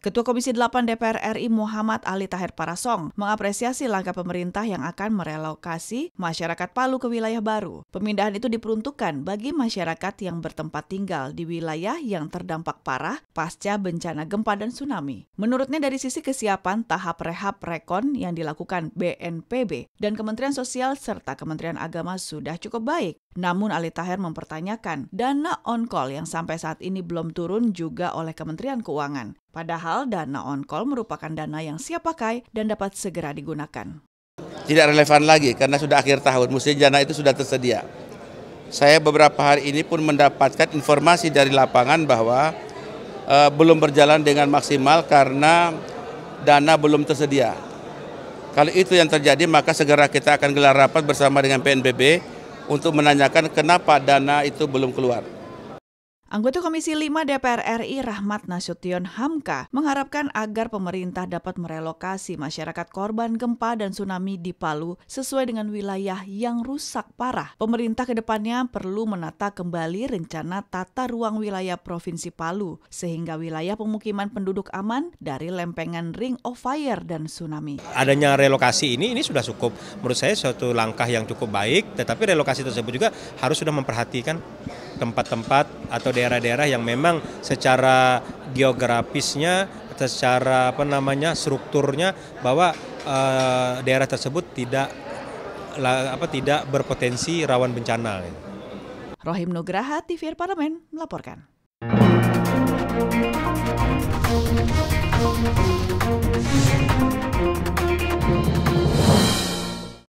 Ketua Komisi 8 DPR RI Muhammad Ali Tahir Parasong mengapresiasi langkah pemerintah yang akan merelokasi masyarakat Palu ke wilayah baru. Pemindahan itu diperuntukkan bagi masyarakat yang bertempat tinggal di wilayah yang terdampak parah pasca bencana gempa dan tsunami. Menurutnya dari sisi kesiapan tahap rehab rekon yang dilakukan BNPB dan Kementerian Sosial serta Kementerian Agama sudah cukup baik. Namun Ali Taher mempertanyakan, dana on-call yang sampai saat ini belum turun juga oleh Kementerian Keuangan. Padahal dana on-call merupakan dana yang siap pakai dan dapat segera digunakan. Tidak relevan lagi karena sudah akhir tahun, musim dana itu sudah tersedia. Saya beberapa hari ini pun mendapatkan informasi dari lapangan bahwa e, belum berjalan dengan maksimal karena dana belum tersedia. Kalau itu yang terjadi maka segera kita akan gelar rapat bersama dengan PNBB untuk menanyakan kenapa dana itu belum keluar. Anggota Komisi 5 DPR RI Rahmat Nasution Hamka mengharapkan agar pemerintah dapat merelokasi masyarakat korban gempa dan tsunami di Palu sesuai dengan wilayah yang rusak parah. Pemerintah kedepannya perlu menata kembali rencana tata ruang wilayah Provinsi Palu sehingga wilayah pemukiman penduduk aman dari lempengan Ring of Fire dan tsunami. Adanya relokasi ini ini sudah cukup menurut saya suatu langkah yang cukup baik tetapi relokasi tersebut juga harus sudah memperhatikan tempat-tempat atau daerah-daerah yang memang secara geografisnya, secara apa namanya strukturnya bahwa eh, daerah tersebut tidak apa tidak berpotensi rawan bencana. Rohim Nugraha, TVR Parlemen melaporkan.